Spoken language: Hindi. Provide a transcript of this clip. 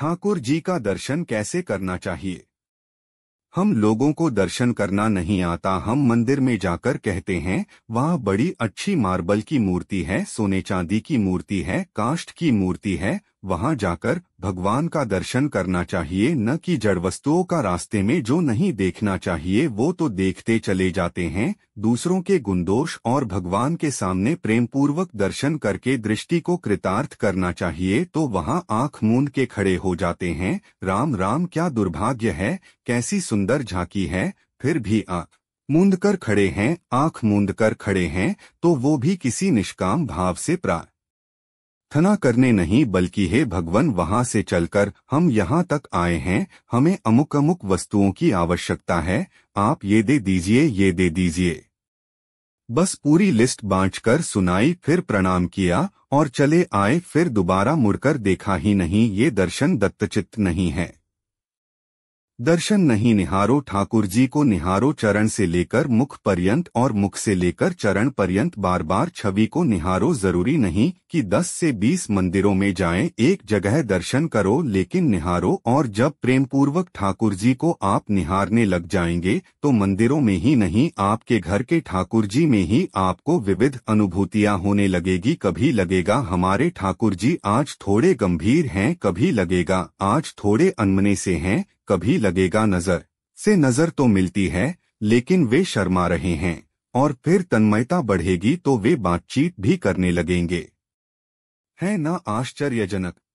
ठाकुर जी का दर्शन कैसे करना चाहिए हम लोगों को दर्शन करना नहीं आता हम मंदिर में जाकर कहते हैं वहाँ बड़ी अच्छी मार्बल की मूर्ति है सोने चांदी की मूर्ति है काष्ठ की मूर्ति है वहां जाकर भगवान का दर्शन करना चाहिए न कि जड़ वस्तुओं का रास्ते में जो नहीं देखना चाहिए वो तो देखते चले जाते हैं दूसरों के गुंदोष और भगवान के सामने प्रेमपूर्वक दर्शन करके दृष्टि को कृतार्थ करना चाहिए तो वहां आंख मूंद के खड़े हो जाते हैं राम राम क्या दुर्भाग्य है कैसी सुंदर झांकी है फिर भी आ मूंद कर खड़े हैं आंख मूंद कर खड़े हैं तो वो भी किसी निष्काम भाव से प्रा प्रार्थना करने नहीं बल्कि हे भगवान वहाँ से चलकर हम यहाँ तक आए हैं हमें अमुक अमुक वस्तुओं की आवश्यकता है आप ये दे दीजिए ये दे दीजिए बस पूरी लिस्ट बांटकर सुनाई फिर प्रणाम किया और चले आए फिर दोबारा मुड़कर देखा ही नहीं ये दर्शन दत्तचित्त नहीं है दर्शन नहीं निहारो ठाकुर जी को निहारो चरण से लेकर मुख पर्यंत और मुख से लेकर चरण पर्यंत बार बार छवि को निहारो जरूरी नहीं कि 10 से 20 मंदिरों में जाएं एक जगह दर्शन करो लेकिन निहारो और जब प्रेम पूर्वक ठाकुर जी को आप निहारने लग जाएंगे तो मंदिरों में ही नहीं आपके घर के ठाकुर जी में ही आपको विविध अनुभूतियाँ होने लगेगी कभी लगेगा हमारे ठाकुर जी आज थोड़े गंभीर है कभी लगेगा आज थोड़े अनमने से है कभी लगेगा नजर से नजर तो मिलती है लेकिन वे शर्मा रहे हैं और फिर तन्मयता बढ़ेगी तो वे बातचीत भी करने लगेंगे है ना आश्चर्यजनक